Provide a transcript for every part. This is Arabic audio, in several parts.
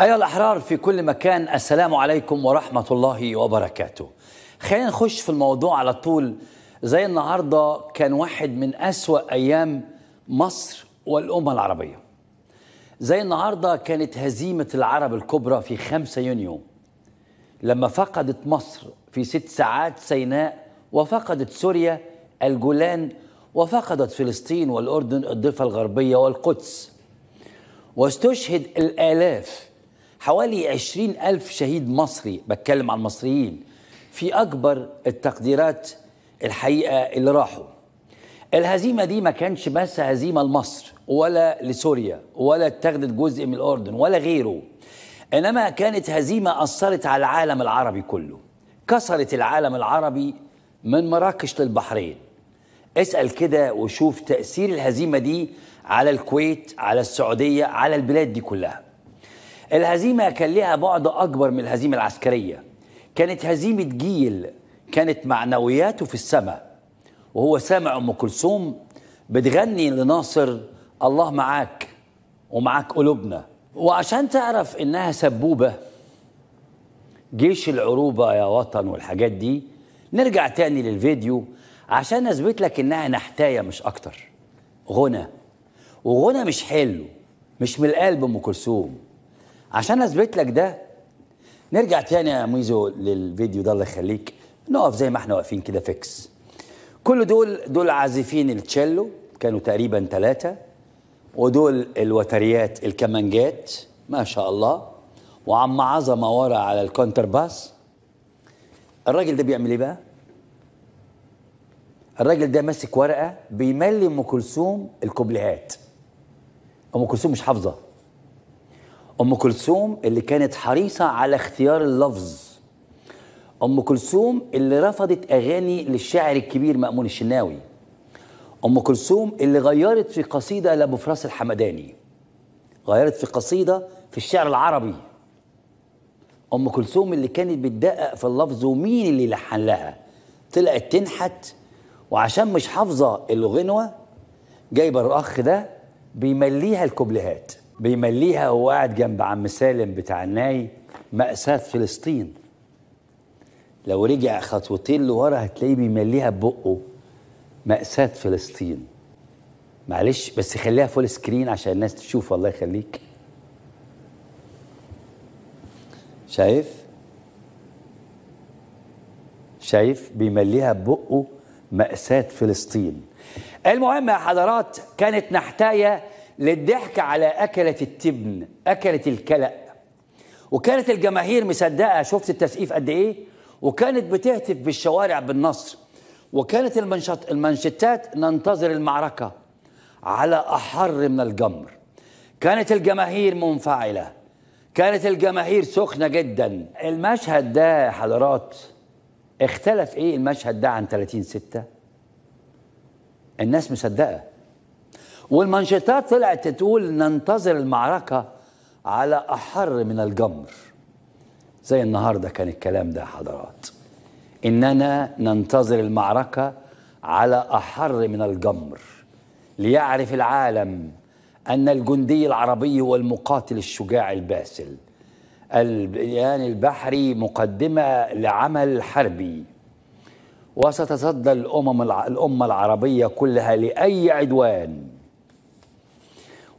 أيها الأحرار في كل مكان السلام عليكم ورحمة الله وبركاته خلينا نخش في الموضوع على طول زي النهاردة كان واحد من أسوأ أيام مصر والأمة العربية زي النهاردة كانت هزيمة العرب الكبرى في 5 يونيو لما فقدت مصر في ست ساعات سيناء وفقدت سوريا الجولان وفقدت فلسطين والأردن الضفة الغربية والقدس واستشهد الآلاف حوالي عشرين ألف شهيد مصري بتكلم عن المصريين في أكبر التقديرات الحقيقة اللي راحوا الهزيمة دي ما كانش بس هزيمة لمصر ولا لسوريا ولا اتخذت جزء من الأردن ولا غيره إنما كانت هزيمة أثرت على العالم العربي كله كسرت العالم العربي من مراكش للبحرين اسأل كده وشوف تأثير الهزيمة دي على الكويت على السعودية على البلاد دي كلها الهزيمه كان لها بعد اكبر من الهزيمه العسكريه كانت هزيمه جيل كانت معنوياته في السماء وهو سامع ام كلثوم بتغني لناصر الله معاك ومعاك قلوبنا وعشان تعرف انها سبوبه جيش العروبه يا وطن والحاجات دي نرجع تاني للفيديو عشان اثبت لك انها نحتايه مش اكتر غنى وغنى مش حلو مش من القلب ام كلثوم عشان اثبت لك ده نرجع تاني يا ميزو للفيديو ده الله يخليك نقف زي ما احنا واقفين كده فيكس كل دول دول عازفين التشيلو كانوا تقريبا ثلاثة ودول الوتريات الكمانجات ما شاء الله وعم عظمة ورا على الكونتر باس الراجل ده بيعمل ايه بقى؟ الراجل ده ماسك ورقة بيملي أم كلثوم الكوبليهات أم كلثوم مش حافظة ام كلثوم اللي كانت حريصه على اختيار اللفظ ام كلثوم اللي رفضت اغاني للشاعر الكبير مامون الشناوي ام كلثوم اللي غيرت في قصيده لابو فراس الحمداني غيرت في قصيده في الشعر العربي ام كلثوم اللي كانت بتدقق في اللفظ ومين اللي لحن لها طلعت تنحت وعشان مش حافظه الغنوه جايبه الاخ ده بيمليها الكوبليهات بيمليها هو قاعد جنب عم سالم بتاع الناي مأساة فلسطين لو رجع خطوتين لورا هتلاقيه بيمليها ببقه مأساة فلسطين معلش بس خليها فول سكرين عشان الناس تشوف الله يخليك شايف شايف بيمليها ببقه مأساة فلسطين المهم يا حضرات كانت نحتاية للضحك على أكلة التبن أكلة الكلأ وكانت الجماهير مصدقة شفت التسقيف قد إيه وكانت بتهتف بالشوارع بالنصر وكانت المنشط المنشتات ننتظر المعركة على أحر من الجمر كانت الجماهير منفعلة كانت الجماهير سخنة جدا المشهد ده حضرات اختلف ايه المشهد ده عن 30 6 الناس مصدقة والمانشيتات طلعت تقول ننتظر المعركة على أحر من الجمر زي النهاردة كان الكلام ده حضرات إننا ننتظر المعركة على أحر من الجمر ليعرف العالم أن الجندي العربي هو المقاتل الشجاع الباسل البنيان يعني البحري مقدمة لعمل حربي وستتصدى الأمم الأمة العربية كلها لأي عدوان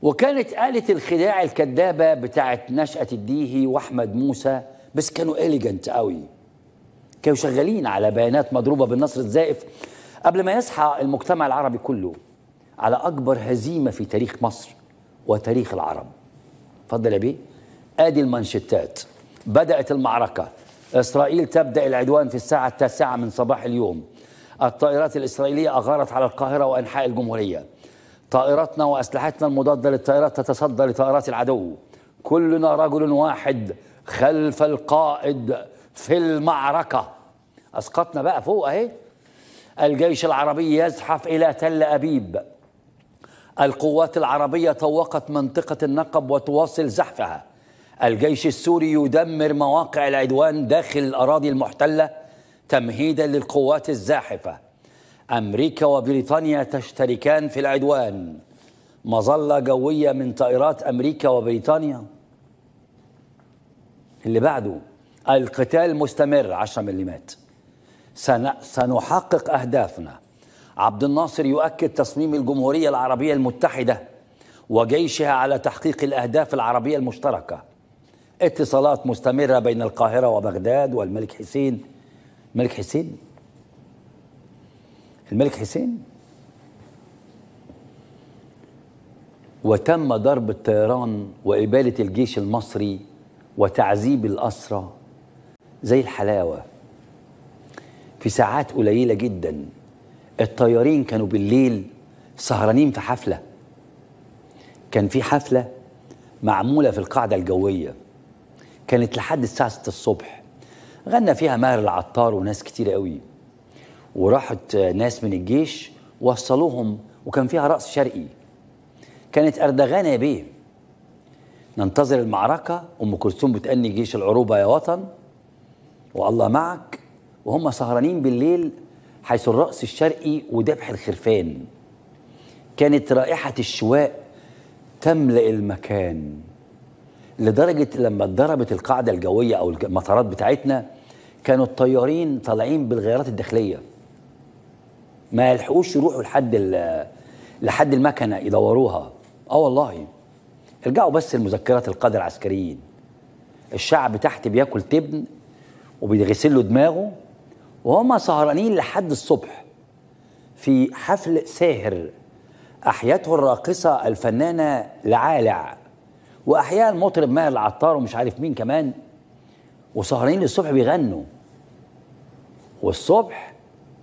وكانت آلة الخداع الكذابة بتاعت نشأة الديهي وأحمد موسى بس كانوا إليجنت قوي كانوا شغالين على بيانات مضروبة بالنصر الزائف قبل ما يصحى المجتمع العربي كله على أكبر هزيمة في تاريخ مصر وتاريخ العرب اتفضل يا بيه آدي المانشيتات بدأت المعركة إسرائيل تبدأ العدوان في الساعة التاسعة من صباح اليوم الطائرات الإسرائيلية أغارت على القاهرة وأنحاء الجمهورية طائراتنا وأسلحتنا المضادة للطائرات تتصدى لطائرات العدو كلنا رجل واحد خلف القائد في المعركة أسقطنا بقى فوق أهي الجيش العربي يزحف إلى تل أبيب القوات العربية طوقت منطقة النقب وتواصل زحفها الجيش السوري يدمر مواقع العدوان داخل الأراضي المحتلة تمهيدا للقوات الزاحفة أمريكا وبريطانيا تشتركان في العدوان مظلة جوية من طائرات أمريكا وبريطانيا اللي بعده القتال مستمر 10 مليمات سنحقق أهدافنا عبد الناصر يؤكد تصميم الجمهورية العربية المتحدة وجيشها على تحقيق الأهداف العربية المشتركة اتصالات مستمرة بين القاهرة وبغداد والملك حسين ملك حسين الملك حسين وتم ضرب الطيران وإبالة الجيش المصري وتعذيب الأسرى زي الحلاوة في ساعات قليلة جدا الطيارين كانوا بالليل سهرانين في حفلة كان في حفلة معمولة في القاعدة الجوية كانت لحد الساعة 6 الصبح غنى فيها ماهر العطار وناس كتير قوي وراحت ناس من الجيش وصلوهم وكان فيها رأس شرقي كانت أردغان يا بيه ننتظر المعركة أم كلثوم بتأني جيش العروبة يا وطن والله معك وهم سهرانين بالليل حيث الرأس الشرقي وذبح الخرفان كانت رائحة الشواء تملأ المكان لدرجة لما اتضربت القاعدة الجوية أو المطارات بتاعتنا كانوا الطيارين طالعين بالغيارات الداخلية ما يلحقوش يروحوا لحد لحد المكنه يدوروها اه والله ارجعوا بس لمذكرات القاده العسكريين الشعب تحت بياكل تبن وبيغسل له دماغه وهم سهرانين لحد الصبح في حفل ساهر احيته الراقصه الفنانه لعالع واحياها المطرب ماهر العطار ومش عارف مين كمان وسهرانين للصبح بيغنوا والصبح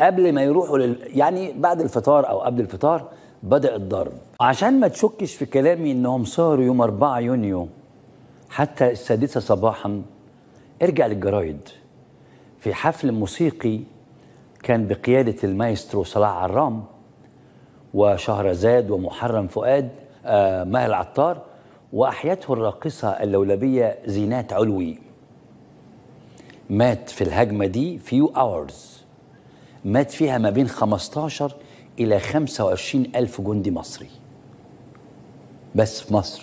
قبل ما يروحوا لل... يعني بعد الفطار او قبل الفطار بدا الضرب عشان ما تشكش في كلامي انهم صاروا يوم 4 يونيو حتى السادسه صباحا ارجع للجرايد في حفل موسيقي كان بقياده المايسترو صلاح عرام وشهرزاد ومحرم فؤاد آه ماهر العطار واحيته الراقصه اللولبيه زينات علوي مات في الهجمه دي فيو اورز مات فيها ما بين 15 إلى 25 ألف جندي مصري بس في مصر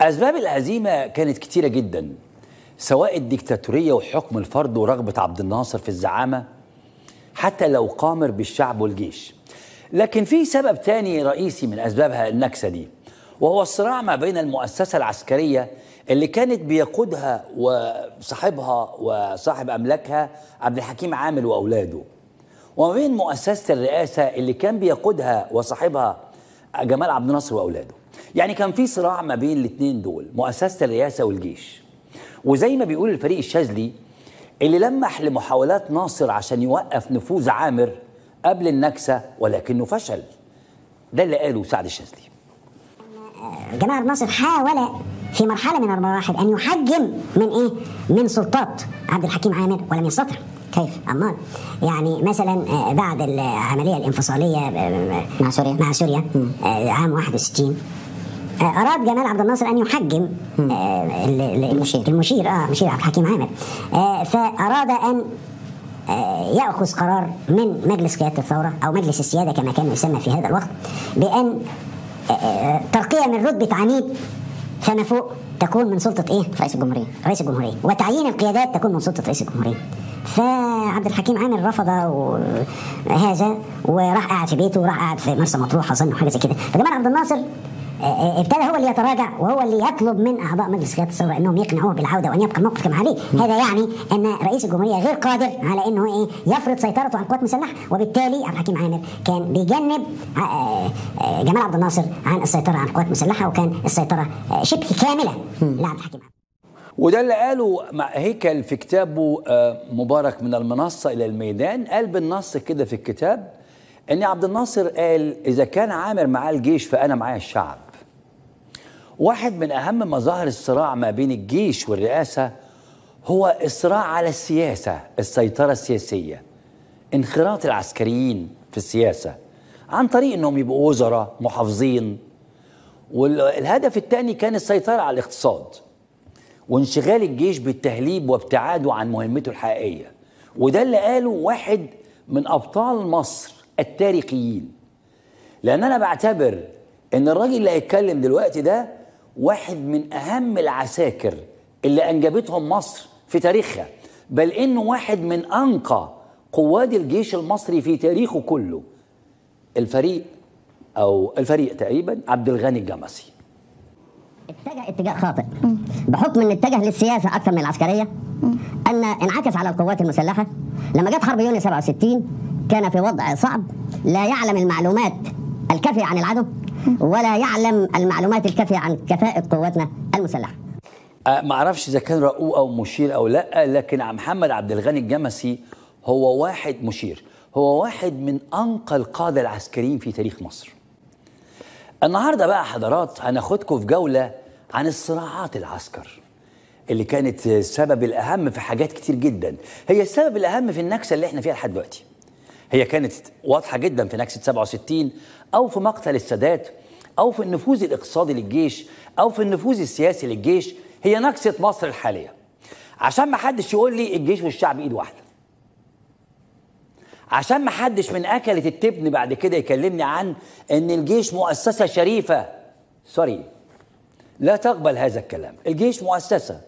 أسباب الهزيمة كانت كتيرة جدا سواء الديكتاتورية وحكم الفرد ورغبة عبد الناصر في الزعامة حتى لو قامر بالشعب والجيش لكن في سبب تاني رئيسي من أسبابها النكسة دي وهو الصراع ما بين المؤسسة العسكرية اللي كانت بيقودها وصاحبها وصاحب املاكها عبد الحكيم عامل واولاده وما بين مؤسسه الرئاسه اللي كان بيقودها وصاحبها جمال عبد الناصر واولاده يعني كان في صراع ما بين الاثنين دول مؤسسه الرئاسه والجيش وزي ما بيقول الفريق الشاذلي اللي لمح لمحاولات ناصر عشان يوقف نفوذ عامر قبل النكسه ولكنه فشل ده اللي قاله سعد الشاذلي جمال عبد الناصر حاول في مرحلة من المراحل أن يحجم من إيه؟ من سلطات عبد الحكيم عامر ولم يستطع كيف عمار يعني مثلا آه، بعد العملية الانفصالية آه، آه، مع سوريا مع سوريا عام 61 اراد جمال عبد الناصر ان يحجم المشير المشير اه مشير عبد الحكيم عامر فاراد ان ياخذ قرار من مجلس قياده الثوره او مجلس السياده كما كان يسمى في هذا الوقت بان ترقية من رتبة عنيد فما فوق تكون من سلطة إيه؟ رئيس الجمهورية، رئيس الجمهورية، وتعيين القيادات تكون من سلطة رئيس الجمهورية. فعبد الحكيم عامر رفض هذا وراح قاعد في بيته وراح قاعد في مرسى مطروح اظن حاجه زي كده فجمال عبد الناصر ابتدى آه، آه، هو اللي يتراجع وهو اللي يطلب من اعضاء مجلس قياده الثوره انهم يقنعوه بالعوده وان يبقى الموقف كما عليه، هذا يعني ان رئيس الجمهوريه غير قادر على انه ايه يفرض سيطرته عن القوات المسلحه وبالتالي عبد الحكيم عامر كان بيجنب آه، جمال عبد الناصر عن السيطره عن القوات المسلحه وكان السيطره شبه كامله لعبد الحكيم عامر. وده اللي قاله مع هيكل في كتابه مبارك من المنصه الى الميدان قال بالنص كده في الكتاب ان عبد الناصر قال اذا كان عامر معاه الجيش فانا معايا الشعب واحد من أهم مظاهر الصراع ما بين الجيش والرئاسة هو الصراع على السياسة السيطرة السياسية انخراط العسكريين في السياسة عن طريق أنهم يبقوا وزراء محافظين والهدف الثاني كان السيطرة على الاقتصاد وانشغال الجيش بالتهليب وابتعاده عن مهمته الحقيقية وده اللي قاله واحد من أبطال مصر التاريخيين لأن أنا بعتبر إن الراجل اللي هيتكلم دلوقتي ده واحد من أهم العساكر اللي أنجبتهم مصر في تاريخها بل إنه واحد من أنقى قواد الجيش المصري في تاريخه كله الفريق أو الفريق تقريبا عبد الغني الجمسي اتجه اتجاه خاطئ بحكم ان اتجه للسياسه اكثر من العسكريه ان انعكس على القوات المسلحه لما جت حرب يونيو 67 كان في وضع صعب لا يعلم المعلومات الكافية عن العدو ولا يعلم المعلومات الكافية عن كفاءة قواتنا المسلحة أه، ما اعرفش اذا كان رؤوف او مشير او لا لكن محمد عبد الغني الجمسي هو واحد مشير هو واحد من انقى القاده العسكريين في تاريخ مصر النهارده بقى حضرات هناخدكم في جوله عن الصراعات العسكر اللي كانت السبب الاهم في حاجات كتير جدا هي السبب الاهم في النكسه اللي احنا فيها لحد دلوقتي هي كانت واضحه جدا في نكسه 67 او في مقتل السادات او في النفوذ الاقتصادي للجيش او في النفوذ السياسي للجيش هي نكسه مصر الحاليه عشان ما حدش يقول لي الجيش والشعب ايد واحده عشان ما حدش من اكله التبن بعد كده يكلمني عن ان الجيش مؤسسه شريفه سوري لا تقبل هذا الكلام الجيش مؤسسه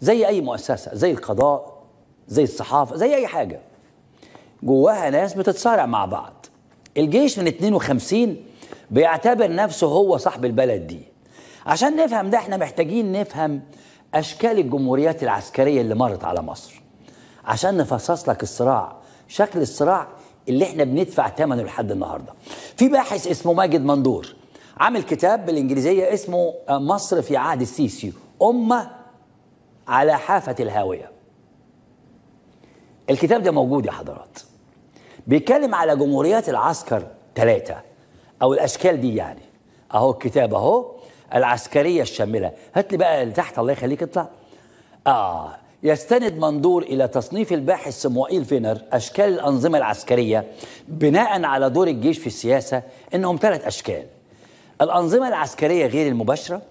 زي اي مؤسسه زي القضاء زي الصحافه زي اي حاجه جواها ناس بتتصارع مع بعض الجيش من 52 بيعتبر نفسه هو صاحب البلد دي عشان نفهم ده احنا محتاجين نفهم أشكال الجمهوريات العسكرية اللي مرت على مصر عشان نفصص لك الصراع شكل الصراع اللي احنا بندفع ثمنه لحد النهارده في باحث اسمه ماجد مندور عامل كتاب بالانجليزيه اسمه آه، مصر في عهد السيسي امه على حافه الهاويه الكتاب ده موجود يا حضرات بيتكلم على جمهوريات العسكر ثلاثة أو الأشكال دي يعني أهو الكتاب أهو العسكرية الشاملة هات لي بقى اللي تحت الله يخليك اطلع آه يستند منظور إلى تصنيف الباحث سموئيل فينر أشكال الأنظمة العسكرية بناء على دور الجيش في السياسة إنهم ثلاث أشكال الأنظمة العسكرية غير المباشرة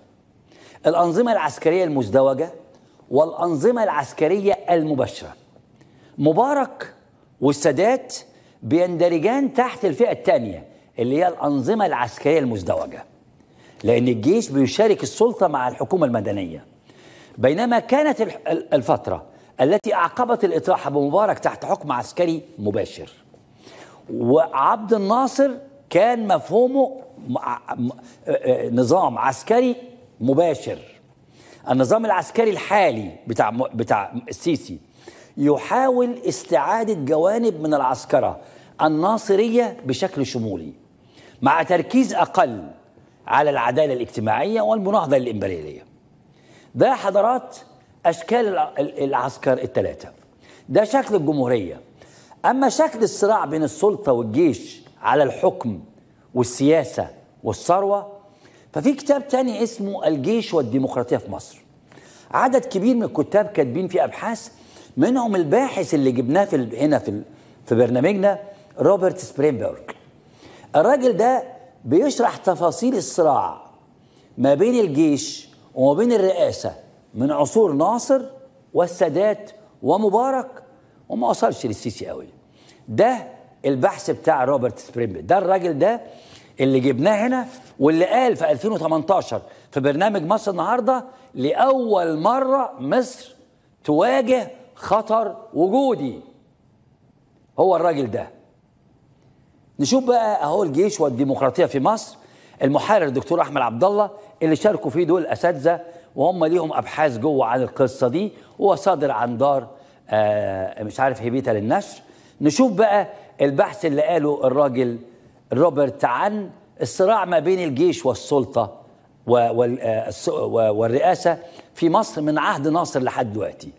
الأنظمة العسكرية المزدوجة والأنظمة العسكرية المباشرة مبارك والسادات بيندرجان تحت الفئة الثانية اللي هي الأنظمة العسكرية المزدوجة لأن الجيش بيشارك السلطة مع الحكومة المدنية بينما كانت الفترة التي أعقبت الإطاحة بمبارك تحت حكم عسكري مباشر وعبد الناصر كان مفهومه آه، آه، نظام عسكري مباشر النظام العسكري الحالي بتاع بتاع السيسي يحاول استعادة جوانب من العسكرة الناصرية بشكل شمولي مع تركيز أقل على العدالة الاجتماعية والمناهضة للإمبريالية ده حضرات أشكال العسكر الثلاثة ده شكل الجمهورية أما شكل الصراع بين السلطة والجيش على الحكم والسياسة والثروة ففي كتاب تاني اسمه الجيش والديمقراطية في مصر عدد كبير من الكتاب كاتبين فيه أبحاث منهم الباحث اللي جبناه في هنا في في برنامجنا روبرت سبرينبرج الراجل ده بيشرح تفاصيل الصراع ما بين الجيش وما بين الرئاسة من عصور ناصر والسادات ومبارك وما وصلش للسيسي قوي ده البحث بتاع روبرت سبرينبرج ده الراجل ده اللي جبناه هنا واللي قال في 2018 في برنامج مصر النهارده لأول مرة مصر تواجه خطر وجودي هو الراجل ده نشوف بقى اهو الجيش والديمقراطيه في مصر المحرر الدكتور احمد عبد الله اللي شاركوا فيه دول اساتذه وهم ليهم ابحاث جوه عن القصه دي وصادر صادر عن دار آه مش عارف هيبيتا للنشر نشوف بقى البحث اللي قاله الراجل روبرت عن الصراع ما بين الجيش والسلطه آه، والرئاسه في مصر من عهد ناصر لحد دلوقتي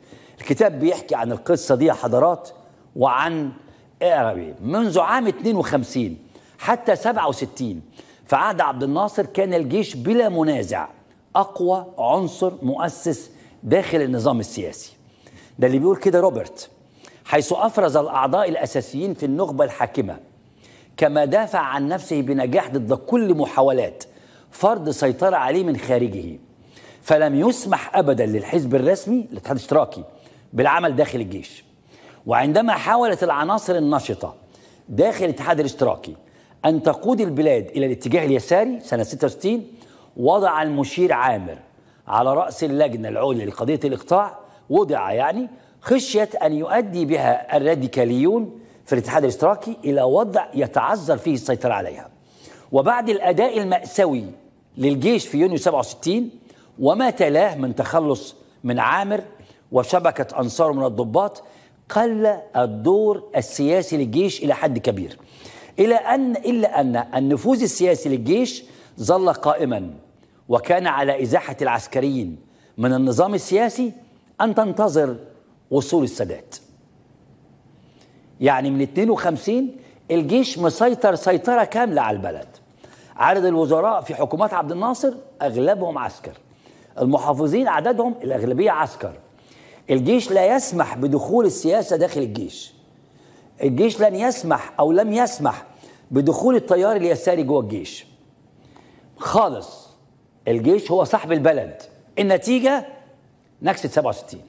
الكتاب بيحكي عن القصة دي حضرات وعن اقرا منذ عام 52 حتى 67 في عهد عبد الناصر كان الجيش بلا منازع أقوى عنصر مؤسس داخل النظام السياسي ده اللي بيقول كده روبرت حيث أفرز الأعضاء الأساسيين في النخبة الحاكمة كما دافع عن نفسه بنجاح ضد كل محاولات فرض سيطرة عليه من خارجه فلم يسمح أبدا للحزب الرسمي الاتحاد الاشتراكي بالعمل داخل الجيش وعندما حاولت العناصر النشطة داخل الاتحاد الاشتراكي أن تقود البلاد إلى الاتجاه اليساري سنة 66 وضع المشير عامر على رأس اللجنة العليا لقضية الإقطاع وضع يعني خشية أن يؤدي بها الراديكاليون في الاتحاد الاشتراكي إلى وضع يتعذر فيه السيطرة عليها وبعد الأداء المأساوي للجيش في يونيو 67 وما تلاه من تخلص من عامر وشبكة أنصاره من الضباط قل الدور السياسي للجيش إلى حد كبير إلى أن إلا أن النفوذ السياسي للجيش ظل قائما وكان على إزاحة العسكريين من النظام السياسي أن تنتظر وصول السادات يعني من 52 الجيش مسيطر سيطرة كاملة على البلد عدد الوزراء في حكومات عبد الناصر أغلبهم عسكر المحافظين عددهم الأغلبية عسكر الجيش لا يسمح بدخول السياسة داخل الجيش الجيش لن يسمح أو لم يسمح بدخول التيار اليساري جوه الجيش خالص الجيش هو صاحب البلد النتيجة نكسة 67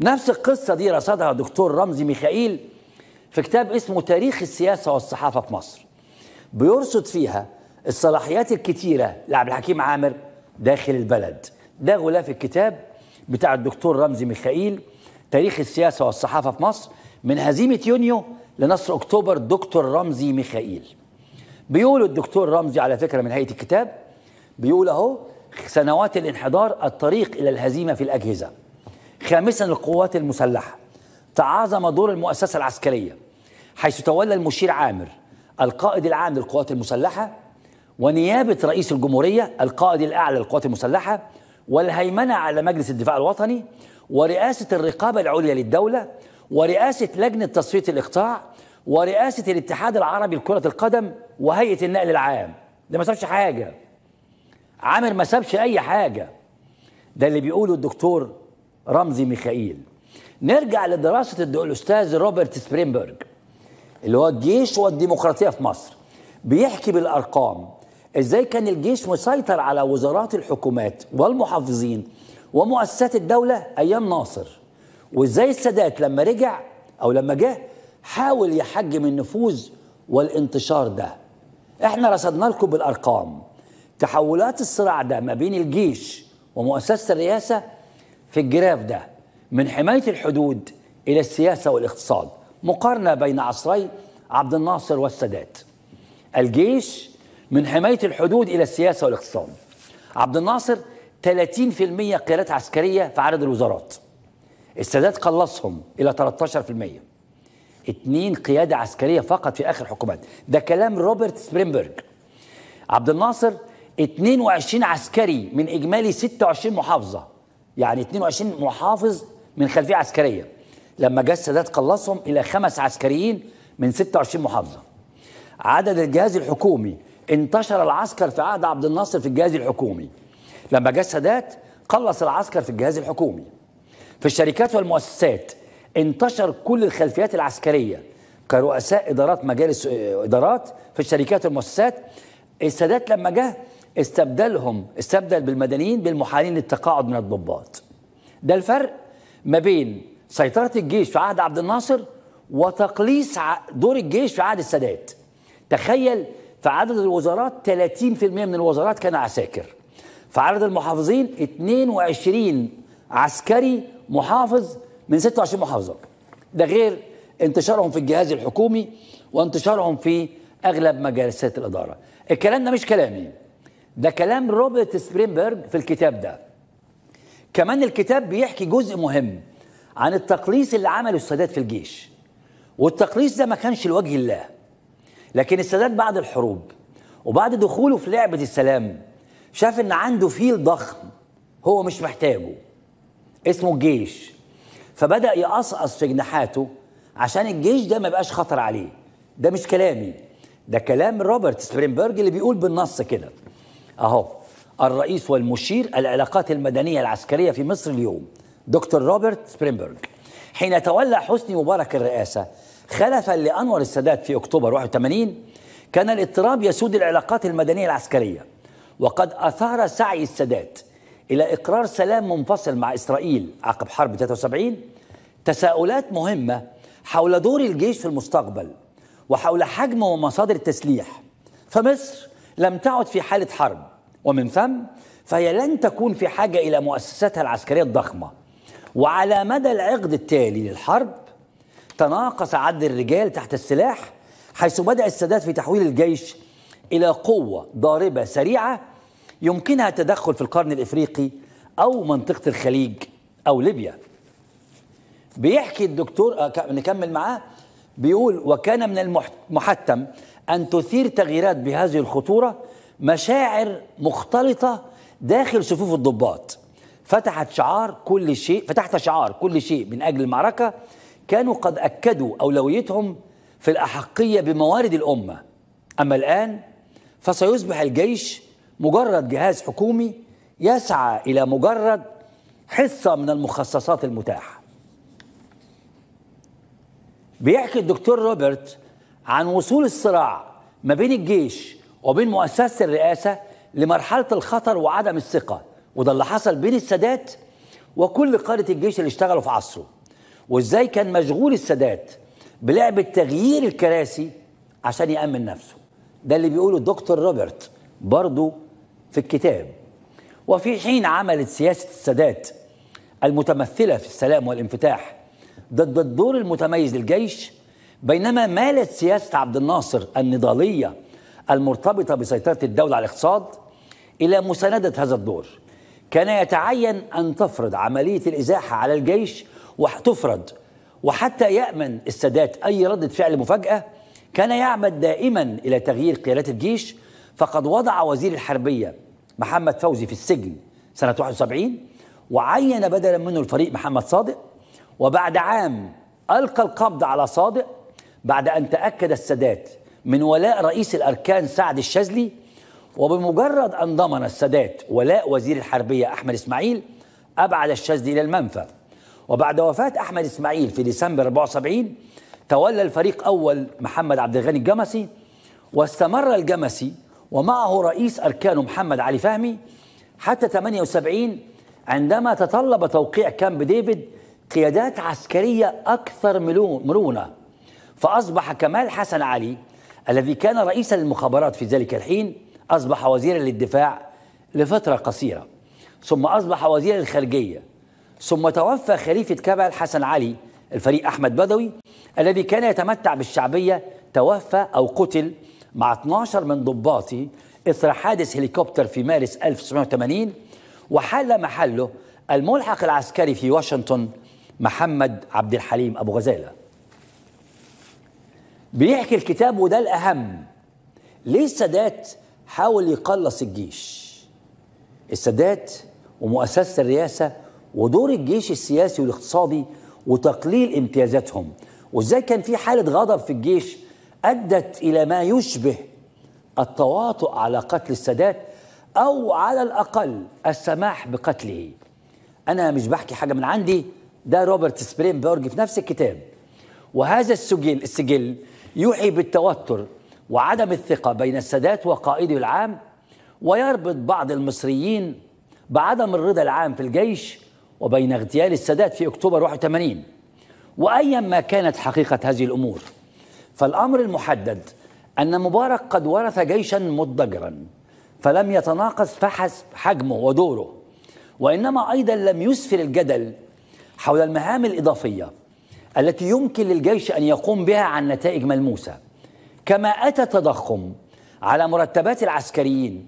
نفس القصة دي رصدها دكتور رمزي ميخائيل في كتاب اسمه تاريخ السياسة والصحافة في مصر بيرصد فيها الصلاحيات الكتيرة لعبد الحكيم عامر داخل البلد ده غلاف الكتاب بتاع الدكتور رمزي ميخائيل تاريخ السياسة والصحافة في مصر من هزيمة يونيو لنصر أكتوبر دكتور رمزي ميخائيل بيقول الدكتور رمزي على فكرة من هيئة الكتاب بيقول أهو سنوات الانحدار الطريق إلى الهزيمة في الأجهزة خامسا القوات المسلحة تعاظم دور المؤسسة العسكرية حيث تولى المشير عامر القائد العام للقوات المسلحة ونيابة رئيس الجمهورية القائد الأعلى للقوات المسلحة والهيمنة على مجلس الدفاع الوطني ورئاسة الرقابة العليا للدولة ورئاسة لجنة تصفية الإقطاع ورئاسة الاتحاد العربي لكرة القدم وهيئة النقل العام ده ما سابش حاجة عامر ما سابش أي حاجة ده اللي بيقوله الدكتور رمزي ميخائيل نرجع لدراسة الأستاذ روبرت سبرينبرج اللي هو الجيش والديمقراطية في مصر بيحكي بالأرقام ازاي كان الجيش مسيطر على وزارات الحكومات والمحافظين ومؤسسات الدولة أيام ناصر وازاي السادات لما رجع أو لما جه حاول يحجم النفوذ والانتشار ده احنا رصدنا لكم بالأرقام تحولات الصراع ده ما بين الجيش ومؤسسة الرئاسة في الجراف ده من حماية الحدود إلى السياسة والاقتصاد مقارنة بين عصري عبد الناصر والسادات الجيش من حماية الحدود إلى السياسة والاقتصاد عبد الناصر 30% قيادات عسكرية في عدد الوزارات السادات قلصهم إلى 13% اثنين قيادة عسكرية فقط في آخر حكومات ده كلام روبرت سبرينبرج عبد الناصر 22 عسكري من إجمالي 26 محافظة يعني 22 محافظ من خلفية عسكرية لما جه السادات قلصهم إلى خمس عسكريين من 26 محافظة عدد الجهاز الحكومي انتشر العسكر في عهد عبد الناصر في الجهاز الحكومي لما جه السادات قلص العسكر في الجهاز الحكومي في الشركات والمؤسسات انتشر كل الخلفيات العسكريه كرؤساء ادارات مجالس ادارات في الشركات والمؤسسات السادات لما جه استبدلهم استبدل بالمدنيين بالمحالين للتقاعد من الضباط ده الفرق ما بين سيطرة الجيش في عهد عبد الناصر وتقليص دور الجيش في عهد السادات تخيل فعدد الوزارات 30% من الوزارات كان عساكر فعدد المحافظين 22 عسكري محافظ من 26 محافظة ده غير انتشارهم في الجهاز الحكومي وانتشارهم في أغلب مجالسات الإدارة الكلام ده مش كلامي ده كلام روبرت سبرينبرج في الكتاب ده كمان الكتاب بيحكي جزء مهم عن التقليص اللي عمله السادات في الجيش والتقليص ده ما كانش لوجه الله لكن السادات بعد الحروب وبعد دخوله في لعبة السلام شاف ان عنده فيل ضخم هو مش محتاجه اسمه الجيش فبدأ يقصقص في جناحاته عشان الجيش ده ما يبقاش خطر عليه ده مش كلامي ده كلام روبرت سبرينبرج اللي بيقول بالنص كده اهو الرئيس والمشير العلاقات المدنية العسكرية في مصر اليوم دكتور روبرت سبرينبرج حين تولى حسني مبارك الرئاسة خلفا لأنور السادات في أكتوبر 81 كان الاضطراب يسود العلاقات المدنية العسكرية وقد أثار سعي السادات إلى إقرار سلام منفصل مع إسرائيل عقب حرب 73 تساؤلات مهمة حول دور الجيش في المستقبل وحول حجم ومصادر التسليح فمصر لم تعد في حالة حرب ومن ثم فهي لن تكون في حاجة إلى مؤسساتها العسكرية الضخمة وعلى مدى العقد التالي للحرب تناقص عدد الرجال تحت السلاح حيث بدأ السادات في تحويل الجيش إلى قوة ضاربة سريعة يمكنها التدخل في القرن الإفريقي أو منطقة الخليج أو ليبيا بيحكي الدكتور آه، نكمل معاه بيقول وكان من المحتم أن تثير تغييرات بهذه الخطورة مشاعر مختلطة داخل صفوف الضباط فتحت شعار كل شيء فتحت شعار كل شيء من أجل المعركة كانوا قد أكدوا أولويتهم في الأحقية بموارد الأمة أما الآن فسيصبح الجيش مجرد جهاز حكومي يسعى إلى مجرد حصة من المخصصات المتاحة بيحكي الدكتور روبرت عن وصول الصراع ما بين الجيش وبين مؤسسة الرئاسة لمرحلة الخطر وعدم الثقة وده اللي حصل بين السادات وكل قادة الجيش اللي اشتغلوا في عصره وازاي كان مشغول السادات بلعبه تغيير الكراسي عشان يامن نفسه ده اللي بيقوله الدكتور روبرت برضه في الكتاب وفي حين عملت سياسه السادات المتمثله في السلام والانفتاح ضد الدور المتميز للجيش بينما مالت سياسه عبد الناصر النضاليه المرتبطه بسيطره الدوله على الاقتصاد الى مسانده هذا الدور كان يتعين ان تفرض عمليه الازاحه على الجيش وتفرض وحتى يأمن السادات أي ردة فعل مفاجأة كان يعمد دائما إلى تغيير قيادات الجيش فقد وضع وزير الحربية محمد فوزي في السجن سنة 71 وعين بدلا منه الفريق محمد صادق وبعد عام ألقى القبض على صادق بعد أن تأكد السادات من ولاء رئيس الأركان سعد الشاذلي وبمجرد أن ضمن السادات ولاء وزير الحربية أحمد إسماعيل أبعد الشاذلي إلى المنفى وبعد وفاة أحمد إسماعيل في ديسمبر 74 تولى الفريق أول محمد عبد الغني الجمسي واستمر الجمسي ومعه رئيس أركانه محمد علي فهمي حتى 78 عندما تطلب توقيع كامب ديفيد قيادات عسكرية أكثر مرونة فأصبح كمال حسن علي الذي كان رئيسا للمخابرات في ذلك الحين أصبح وزيرا للدفاع لفترة قصيرة ثم أصبح وزيرا للخارجية ثم توفى خليفة كبل حسن علي الفريق أحمد بدوي الذي كان يتمتع بالشعبية توفى أو قتل مع 12 من ضباطه إثر حادث هليكوبتر في مارس 1980 وحل محله الملحق العسكري في واشنطن محمد عبد الحليم أبو غزالة بيحكي الكتاب وده الأهم ليه السادات حاول يقلص الجيش السادات ومؤسسة الرئاسة ودور الجيش السياسي والاقتصادي وتقليل امتيازاتهم وازاي كان في حاله غضب في الجيش ادت الى ما يشبه التواطؤ على قتل السادات او على الاقل السماح بقتله انا مش بحكي حاجه من عندي ده روبرت سبرينبرج في نفس الكتاب وهذا السجل السجل يوحي بالتوتر وعدم الثقه بين السادات وقائده العام ويربط بعض المصريين بعدم الرضا العام في الجيش وبين اغتيال السادات في أكتوبر 81 وأيا ما كانت حقيقة هذه الأمور فالأمر المحدد أن مبارك قد ورث جيشا مضجرا فلم يتناقص فحسب حجمه ودوره وإنما أيضا لم يسفر الجدل حول المهام الإضافية التي يمكن للجيش أن يقوم بها عن نتائج ملموسة كما أتى تضخم على مرتبات العسكريين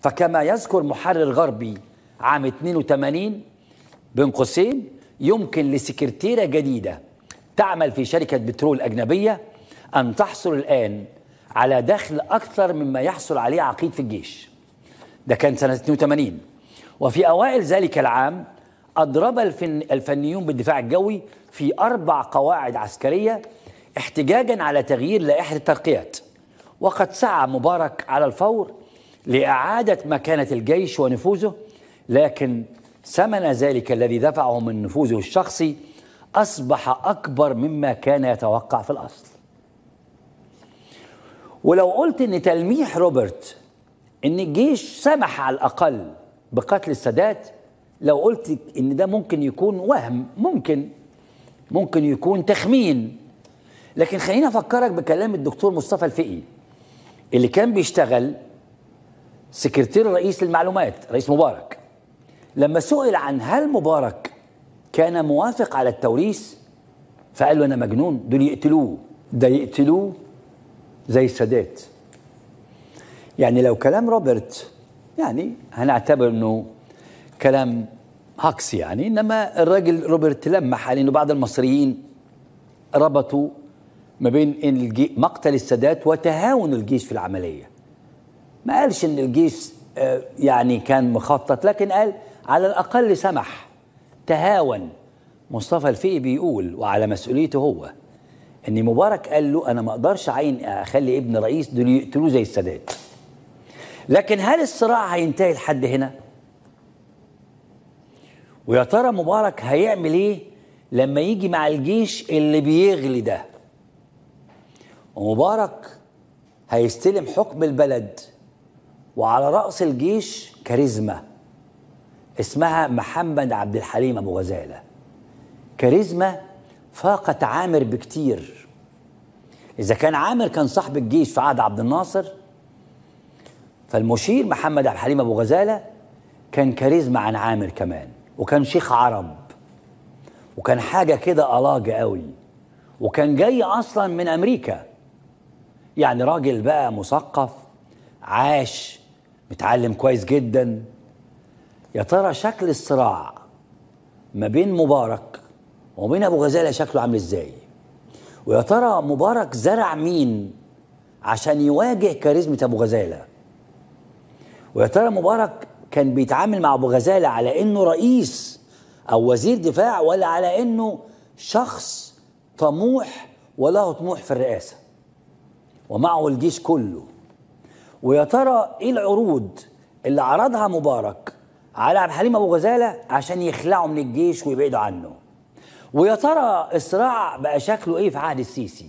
فكما يذكر محرر غربي عام 82 بين قوسين يمكن لسكرتيرة جديدة تعمل في شركة بترول أجنبية أن تحصل الآن على دخل أكثر مما يحصل عليه عقيد في الجيش ده كان سنة 82 وفي أوائل ذلك العام أضرب الفن الفنيون بالدفاع الجوي في أربع قواعد عسكرية احتجاجا على تغيير لائحة الترقيات وقد سعى مبارك على الفور لإعادة مكانة الجيش ونفوذه لكن ثمن ذلك الذي دفعه من نفوذه الشخصي أصبح أكبر مما كان يتوقع في الأصل ولو قلت أن تلميح روبرت أن الجيش سمح على الأقل بقتل السادات لو قلت أن ده ممكن يكون وهم ممكن ممكن يكون تخمين لكن خليني أفكرك بكلام الدكتور مصطفى الفقي اللي كان بيشتغل سكرتير رئيس المعلومات رئيس مبارك لما سئل عن هل مبارك كان موافق على التوريث فقال له انا مجنون دول يقتلوه ده يقتلوه زي السادات يعني لو كلام روبرت يعني هنعتبر انه كلام هاكس يعني انما الراجل روبرت لمح على انه بعض المصريين ربطوا ما بين مقتل السادات وتهاون الجيش في العمليه ما قالش ان الجيش آه، يعني كان مخطط لكن قال على الأقل سمح تهاون مصطفى الفقي بيقول وعلى مسؤوليته هو ان مبارك قال له انا ما اقدرش عين اخلي ابن رئيس دول يقتلوه زي السادات لكن هل الصراع هينتهي لحد هنا ويا ترى مبارك هيعمل ايه لما يجي مع الجيش اللي بيغلي ده ومبارك هيستلم حكم البلد وعلى رأس الجيش كاريزما اسمها محمد عبد الحليم أبو غزالة كاريزما فاقت عامر بكتير إذا كان عامر كان صاحب الجيش في عهد عبد الناصر فالمشير محمد عبد الحليم أبو غزالة كان كاريزما عن عامر كمان وكان شيخ عرب وكان حاجة كده ألاج قوي وكان جاي أصلا من أمريكا يعني راجل بقى مثقف عاش متعلم كويس جدا يا ترى شكل الصراع ما بين مبارك وبين ابو غزاله شكله عامل ازاي ويا ترى مبارك زرع مين عشان يواجه كاريزمة ابو غزاله ويا ترى مبارك كان بيتعامل مع ابو غزاله على انه رئيس او وزير دفاع ولا على انه شخص طموح وله طموح في الرئاسه ومعه الجيش كله ويا ترى ايه العروض اللي عرضها مبارك على عبد الحليم ابو غزاله عشان يخلعه من الجيش ويبعدوا عنه ويا ترى الصراع بقى شكله ايه في عهد السيسي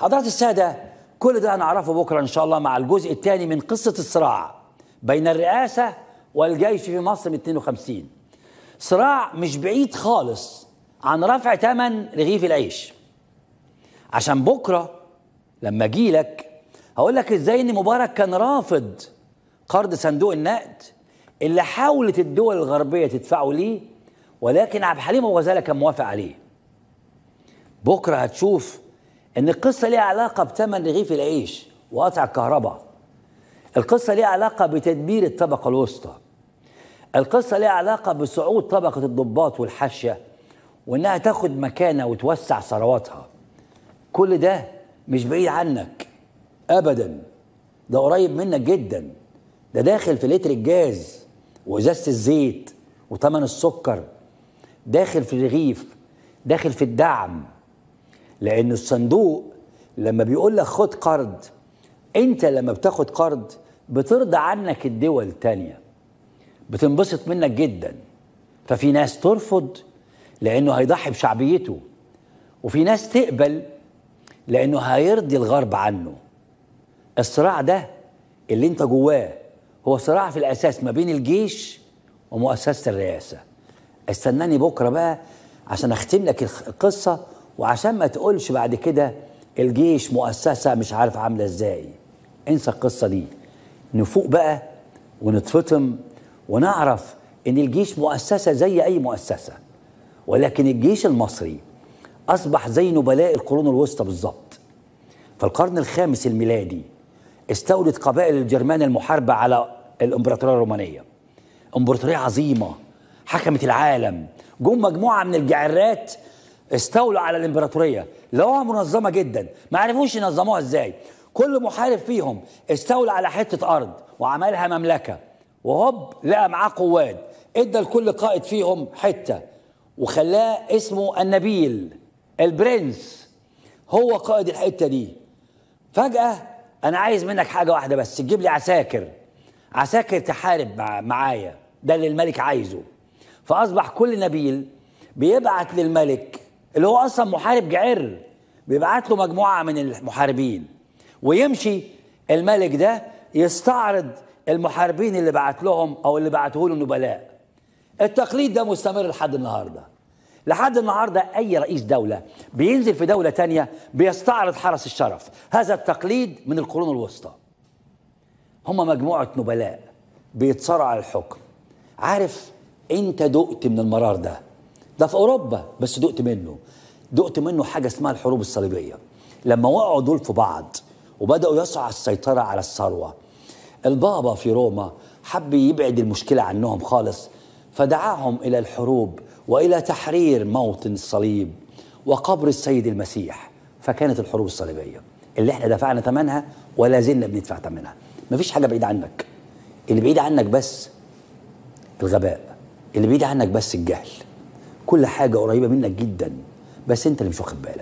حضرات الساده كل ده هنعرفه بكره ان شاء الله مع الجزء الثاني من قصه الصراع بين الرئاسه والجيش في مصر من 52 صراع مش بعيد خالص عن رفع ثمن رغيف العيش عشان بكره لما اجي لك هقول لك ازاي ان مبارك كان رافض قرض صندوق النقد اللي حاولت الدول الغربيه تدفعه ليه ولكن عبد الحليم الغزاله كان موافق عليه بكره هتشوف ان القصه ليها علاقه بثمن رغيف العيش وقطع الكهرباء القصه ليها علاقه بتدبير الطبقه الوسطى القصه ليها علاقه بصعود طبقه الضباط والحاشيه وانها تاخد مكانه وتوسع ثرواتها كل ده مش بعيد عنك ابدا ده قريب منك جدا ده داخل في لتر الجاز وازازه الزيت وثمن السكر داخل في الرغيف داخل في الدعم لان الصندوق لما بيقول لك خد قرض انت لما بتاخد قرض بترضى عنك الدول الثانيه بتنبسط منك جدا ففي ناس ترفض لانه هيضحي بشعبيته وفي ناس تقبل لانه هيرضي الغرب عنه الصراع ده اللي انت جواه هو صراع في الاساس ما بين الجيش ومؤسسه الرئاسه استناني بكره بقى عشان اختم لك القصه وعشان ما تقولش بعد كده الجيش مؤسسه مش عارف عامله ازاي انسى القصه دي نفوق بقى ونتفطم ونعرف ان الجيش مؤسسه زي اي مؤسسه ولكن الجيش المصري اصبح زي نبلاء القرون الوسطى بالظبط فالقرن الخامس الميلادي استولت قبائل الجرمان المحاربة على الإمبراطورية الرومانية إمبراطورية عظيمة حكمت العالم جم مجموعة من الجعرات استولوا على الإمبراطورية لوها منظمة جدا ما عرفوش ينظموها إزاي كل محارب فيهم استولى على حتة أرض وعملها مملكة وهوب لقى معاه قواد ادى لكل قائد فيهم حتة وخلاه اسمه النبيل البرنس هو قائد الحتة دي فجأة انا عايز منك حاجه واحده بس تجيب لي عساكر عساكر تحارب معايا ده اللي الملك عايزه فاصبح كل نبيل بيبعت للملك اللي هو اصلا محارب جعر بيبعت له مجموعه من المحاربين ويمشي الملك ده يستعرض المحاربين اللي بعت لهم او اللي بعته له النبلاء التقليد ده مستمر لحد النهارده لحد النهاردة أي رئيس دولة بينزل في دولة تانية بيستعرض حرس الشرف هذا التقليد من القرون الوسطى هم مجموعة نبلاء بيتصارعوا على الحكم عارف انت دقت من المرار ده ده في أوروبا بس دقت منه دقت منه حاجة اسمها الحروب الصليبية لما وقعوا دول في بعض وبدأوا يسعوا على السيطرة على الثروة البابا في روما حب يبعد المشكلة عنهم خالص فدعاهم إلى الحروب والى تحرير موطن الصليب وقبر السيد المسيح فكانت الحروب الصليبيه اللي احنا دفعنا ثمنها ولا زلنا بندفع ثمنها مفيش حاجه بعيده عنك اللي بعيد عنك بس الغباء اللي بعيد عنك بس الجهل كل حاجه قريبه منك جدا بس انت اللي مش واخد بالك